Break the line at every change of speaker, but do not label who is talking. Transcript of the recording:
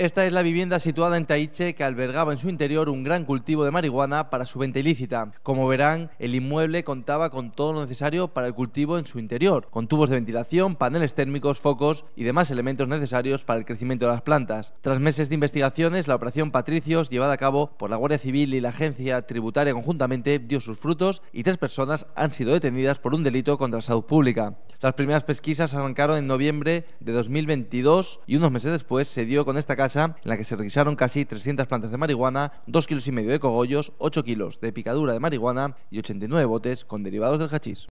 Esta es la vivienda situada en Taiche que albergaba en su interior un gran cultivo de marihuana para su venta ilícita. Como verán, el inmueble contaba con todo lo necesario para el cultivo en su interior, con tubos de ventilación, paneles térmicos, focos y demás elementos necesarios para el crecimiento de las plantas. Tras meses de investigaciones, la operación Patricios, llevada a cabo por la Guardia Civil y la Agencia Tributaria conjuntamente, dio sus frutos y tres personas han sido detenidas por un delito contra la salud pública. Las primeras pesquisas arrancaron en noviembre de 2022 y unos meses después se dio con esta casa en la que se requisaron casi 300 plantas de marihuana, 2 kilos y medio de cogollos, 8 kilos de picadura de marihuana y 89 botes con derivados del hachís.